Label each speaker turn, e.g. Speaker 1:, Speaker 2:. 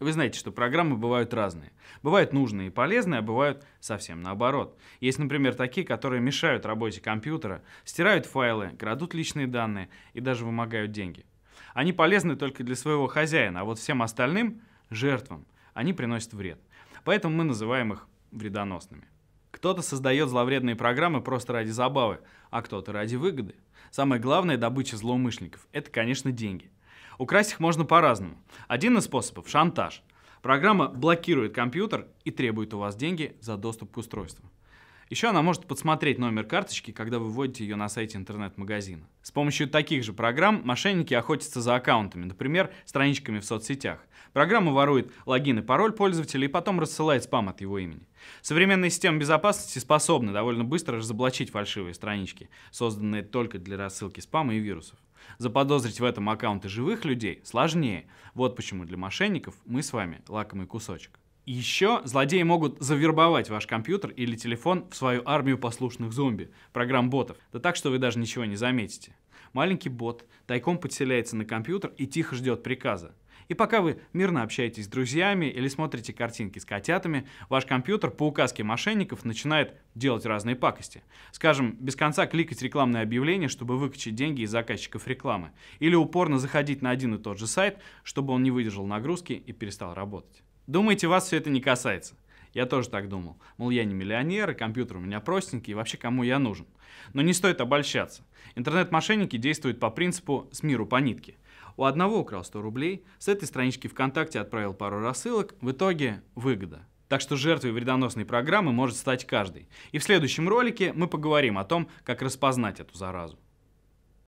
Speaker 1: Вы знаете, что программы бывают разные. Бывают нужные и полезные, а бывают совсем наоборот. Есть, например, такие, которые мешают работе компьютера, стирают файлы, крадут личные данные и даже вымогают деньги. Они полезны только для своего хозяина, а вот всем остальным, жертвам, они приносят вред. Поэтому мы называем их вредоносными. Кто-то создает зловредные программы просто ради забавы, а кто-то ради выгоды. Самое главное – добыча злоумышленников. Это, конечно, деньги – Украсть их можно по-разному. Один из способов – шантаж. Программа блокирует компьютер и требует у вас деньги за доступ к устройству. Еще она может подсмотреть номер карточки, когда вы вводите ее на сайте интернет-магазина. С помощью таких же программ мошенники охотятся за аккаунтами, например, страничками в соцсетях. Программа ворует логин и пароль пользователя и потом рассылает спам от его имени. Современные системы безопасности способны довольно быстро разоблачить фальшивые странички, созданные только для рассылки спама и вирусов. Заподозрить в этом аккаунты живых людей сложнее. Вот почему для мошенников мы с вами лакомый кусочек. Еще злодеи могут завербовать ваш компьютер или телефон в свою армию послушных зомби, программ ботов, да так, что вы даже ничего не заметите. Маленький бот тайком подселяется на компьютер и тихо ждет приказа. И пока вы мирно общаетесь с друзьями или смотрите картинки с котятами, ваш компьютер по указке мошенников начинает делать разные пакости. Скажем, без конца кликать рекламные объявления, чтобы выкачать деньги из заказчиков рекламы. Или упорно заходить на один и тот же сайт, чтобы он не выдержал нагрузки и перестал работать. Думаете, вас все это не касается? Я тоже так думал. Мол, я не миллионер, и компьютер у меня простенький, и вообще кому я нужен? Но не стоит обольщаться. Интернет-мошенники действуют по принципу «с миру по нитке». У одного украл 100 рублей, с этой странички ВКонтакте отправил пару рассылок, в итоге выгода. Так что жертвой вредоносной программы может стать каждый. И в следующем ролике мы поговорим о том, как распознать эту заразу.